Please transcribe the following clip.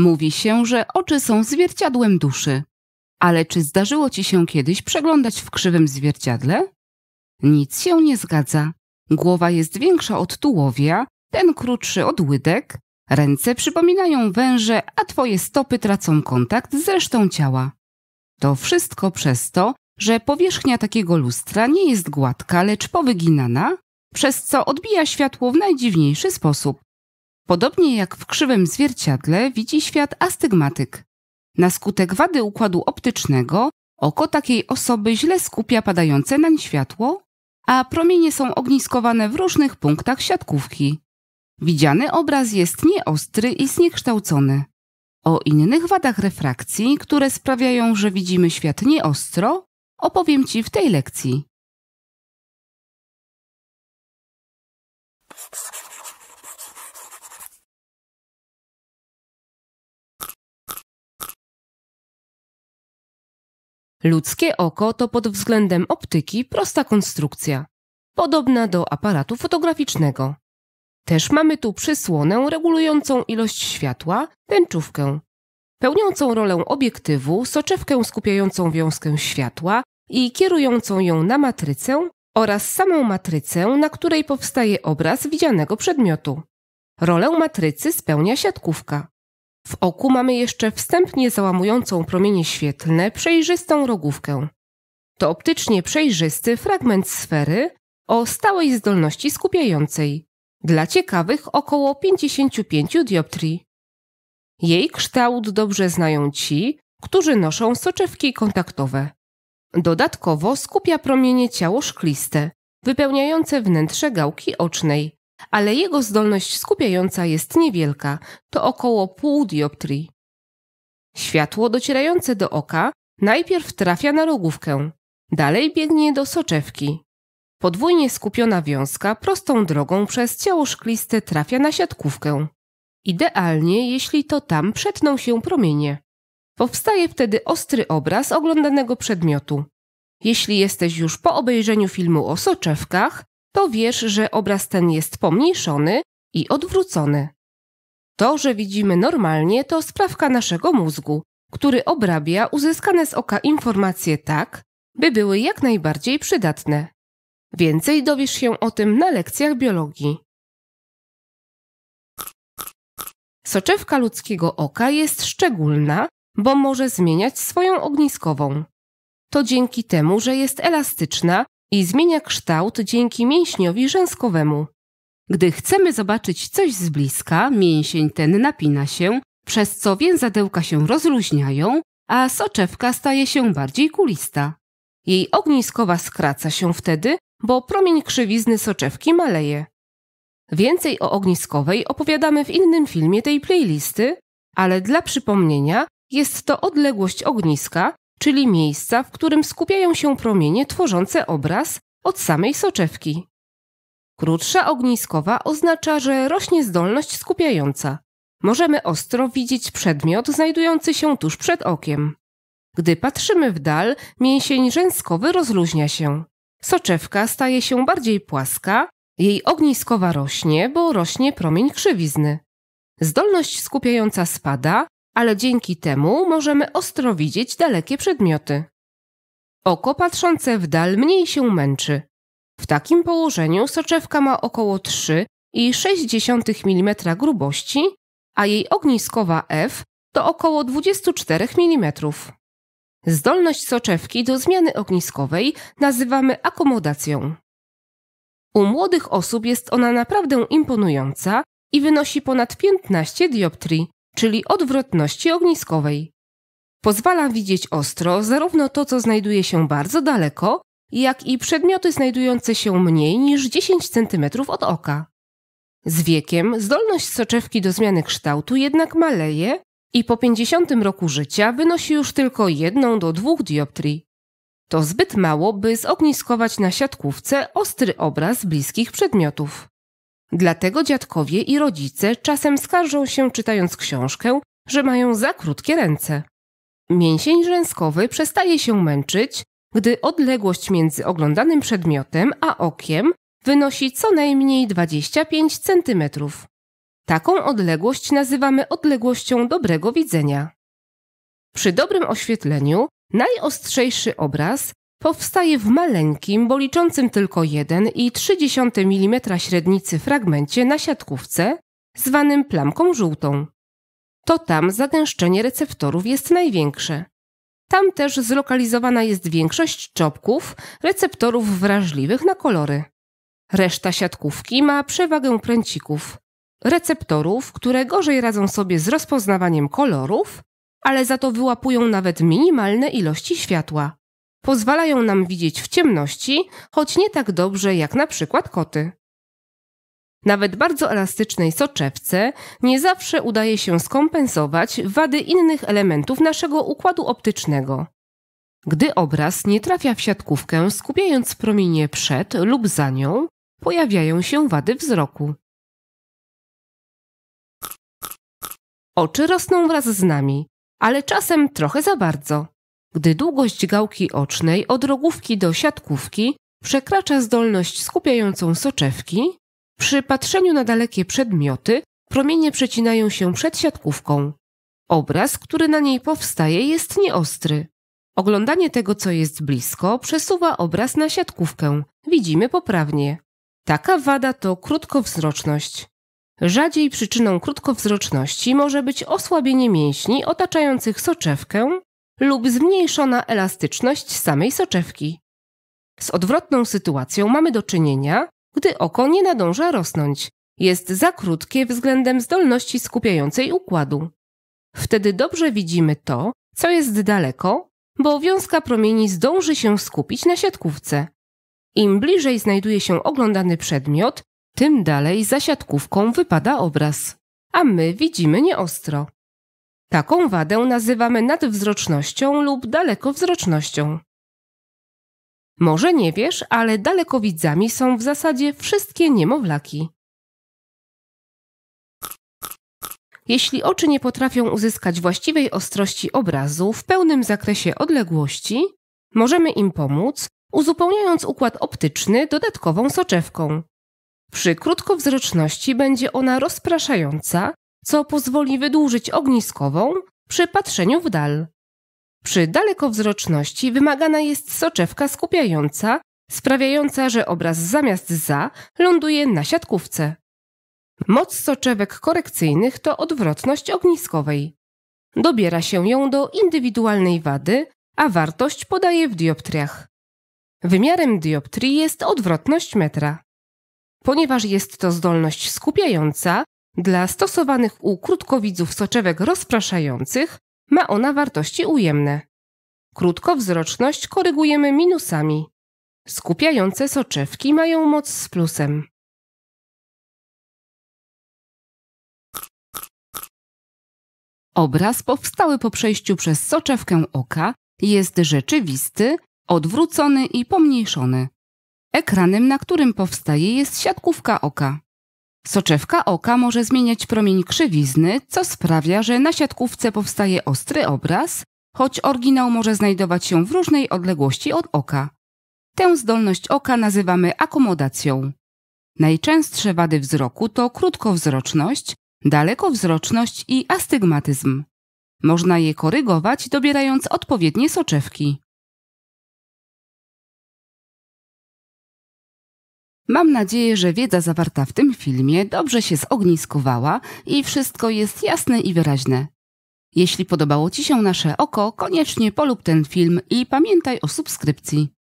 Mówi się, że oczy są zwierciadłem duszy. Ale czy zdarzyło ci się kiedyś przeglądać w krzywym zwierciadle? Nic się nie zgadza. Głowa jest większa od tułowia, ten krótszy od łydek, ręce przypominają węże, a twoje stopy tracą kontakt z resztą ciała. To wszystko przez to, że powierzchnia takiego lustra nie jest gładka, lecz powyginana, przez co odbija światło w najdziwniejszy sposób. Podobnie jak w krzywym zwierciadle widzi świat astygmatyk. Na skutek wady układu optycznego oko takiej osoby źle skupia padające nań światło, a promienie są ogniskowane w różnych punktach siatkówki. Widziany obraz jest nieostry i zniekształcony. O innych wadach refrakcji, które sprawiają, że widzimy świat nieostro, opowiem Ci w tej lekcji. Ludzkie oko to pod względem optyki prosta konstrukcja, podobna do aparatu fotograficznego. Też mamy tu przysłonę regulującą ilość światła, tęczówkę, pełniącą rolę obiektywu, soczewkę skupiającą wiązkę światła i kierującą ją na matrycę oraz samą matrycę, na której powstaje obraz widzianego przedmiotu. Rolę matrycy spełnia siatkówka. W oku mamy jeszcze wstępnie załamującą promienie świetlne przejrzystą rogówkę. To optycznie przejrzysty fragment sfery o stałej zdolności skupiającej, dla ciekawych około 55 dioptrii. Jej kształt dobrze znają ci, którzy noszą soczewki kontaktowe. Dodatkowo skupia promienie ciało szkliste, wypełniające wnętrze gałki ocznej, ale jego zdolność skupiająca jest niewielka, to około pół dioptrii. Światło docierające do oka najpierw trafia na rogówkę, dalej biegnie do soczewki. Podwójnie skupiona wiązka prostą drogą przez ciało szkliste trafia na siatkówkę. Idealnie, jeśli to tam przetną się promienie. Powstaje wtedy ostry obraz oglądanego przedmiotu. Jeśli jesteś już po obejrzeniu filmu o soczewkach, to wiesz, że obraz ten jest pomniejszony i odwrócony. To, że widzimy normalnie, to sprawka naszego mózgu, który obrabia uzyskane z oka informacje tak, by były jak najbardziej przydatne. Więcej dowiesz się o tym na lekcjach biologii. Soczewka ludzkiego oka jest szczególna, bo może zmieniać swoją ogniskową. To dzięki temu, że jest elastyczna, i zmienia kształt dzięki mięśniowi rzęskowemu. Gdy chcemy zobaczyć coś z bliska, mięsień ten napina się, przez co więzadełka się rozluźniają, a soczewka staje się bardziej kulista. Jej ogniskowa skraca się wtedy, bo promień krzywizny soczewki maleje. Więcej o ogniskowej opowiadamy w innym filmie tej playlisty, ale dla przypomnienia jest to odległość ogniska, czyli miejsca, w którym skupiają się promienie tworzące obraz od samej soczewki. Krótsza ogniskowa oznacza, że rośnie zdolność skupiająca. Możemy ostro widzieć przedmiot znajdujący się tuż przed okiem. Gdy patrzymy w dal, mięsień rzęskowy rozluźnia się. Soczewka staje się bardziej płaska, jej ogniskowa rośnie, bo rośnie promień krzywizny. Zdolność skupiająca spada, ale dzięki temu możemy ostro widzieć dalekie przedmioty. Oko patrzące w dal mniej się męczy. W takim położeniu soczewka ma około 3,6 mm grubości, a jej ogniskowa F to około 24 mm. Zdolność soczewki do zmiany ogniskowej nazywamy akomodacją. U młodych osób jest ona naprawdę imponująca i wynosi ponad 15 dioptrii, czyli odwrotności ogniskowej. Pozwala widzieć ostro zarówno to, co znajduje się bardzo daleko, jak i przedmioty znajdujące się mniej niż 10 cm od oka. Z wiekiem zdolność soczewki do zmiany kształtu jednak maleje i po 50 roku życia wynosi już tylko jedną do dwóch dioptrii. To zbyt mało, by zogniskować na siatkówce ostry obraz bliskich przedmiotów. Dlatego dziadkowie i rodzice czasem skarżą się czytając książkę, że mają za krótkie ręce. Mięsień rzęskowy przestaje się męczyć, gdy odległość między oglądanym przedmiotem a okiem wynosi co najmniej 25 cm. Taką odległość nazywamy odległością dobrego widzenia. Przy dobrym oświetleniu najostrzejszy obraz powstaje w maleńkim, bo liczącym tylko 1,3 mm średnicy fragmencie na siatkówce, zwanym plamką żółtą. To tam zagęszczenie receptorów jest największe. Tam też zlokalizowana jest większość czopków receptorów wrażliwych na kolory. Reszta siatkówki ma przewagę pręcików, receptorów, które gorzej radzą sobie z rozpoznawaniem kolorów, ale za to wyłapują nawet minimalne ilości światła. Pozwalają nam widzieć w ciemności, choć nie tak dobrze jak na przykład koty. Nawet bardzo elastycznej soczewce nie zawsze udaje się skompensować wady innych elementów naszego układu optycznego. Gdy obraz nie trafia w siatkówkę, skupiając promienie przed lub za nią, pojawiają się wady wzroku. Oczy rosną wraz z nami, ale czasem trochę za bardzo gdy długość gałki ocznej od rogówki do siatkówki przekracza zdolność skupiającą soczewki, przy patrzeniu na dalekie przedmioty promienie przecinają się przed siatkówką. Obraz, który na niej powstaje, jest nieostry. Oglądanie tego, co jest blisko, przesuwa obraz na siatkówkę. Widzimy poprawnie. Taka wada to krótkowzroczność. Rzadziej przyczyną krótkowzroczności może być osłabienie mięśni otaczających soczewkę lub zmniejszona elastyczność samej soczewki. Z odwrotną sytuacją mamy do czynienia, gdy oko nie nadąża rosnąć, jest za krótkie względem zdolności skupiającej układu. Wtedy dobrze widzimy to, co jest daleko, bo wiązka promieni zdąży się skupić na siatkówce. Im bliżej znajduje się oglądany przedmiot, tym dalej za siatkówką wypada obraz, a my widzimy nieostro. Taką wadę nazywamy nadwzrocznością lub dalekowzrocznością. Może nie wiesz, ale dalekowidzami są w zasadzie wszystkie niemowlaki. Jeśli oczy nie potrafią uzyskać właściwej ostrości obrazu w pełnym zakresie odległości, możemy im pomóc, uzupełniając układ optyczny dodatkową soczewką. Przy krótkowzroczności będzie ona rozpraszająca co pozwoli wydłużyć ogniskową przy patrzeniu w dal. Przy dalekowzroczności wymagana jest soczewka skupiająca, sprawiająca, że obraz zamiast za ląduje na siatkówce. Moc soczewek korekcyjnych to odwrotność ogniskowej. Dobiera się ją do indywidualnej wady, a wartość podaje w dioptriach. Wymiarem dioptrii jest odwrotność metra. Ponieważ jest to zdolność skupiająca, dla stosowanych u krótkowidzów soczewek rozpraszających ma ona wartości ujemne. Krótkowzroczność korygujemy minusami. Skupiające soczewki mają moc z plusem. Obraz powstały po przejściu przez soczewkę oka jest rzeczywisty, odwrócony i pomniejszony. Ekranem, na którym powstaje, jest siatkówka oka. Soczewka oka może zmieniać promień krzywizny, co sprawia, że na siatkówce powstaje ostry obraz, choć oryginał może znajdować się w różnej odległości od oka. Tę zdolność oka nazywamy akomodacją. Najczęstsze wady wzroku to krótkowzroczność, dalekowzroczność i astygmatyzm. Można je korygować dobierając odpowiednie soczewki. Mam nadzieję, że wiedza zawarta w tym filmie dobrze się zogniskowała i wszystko jest jasne i wyraźne. Jeśli podobało Ci się nasze oko, koniecznie polub ten film i pamiętaj o subskrypcji.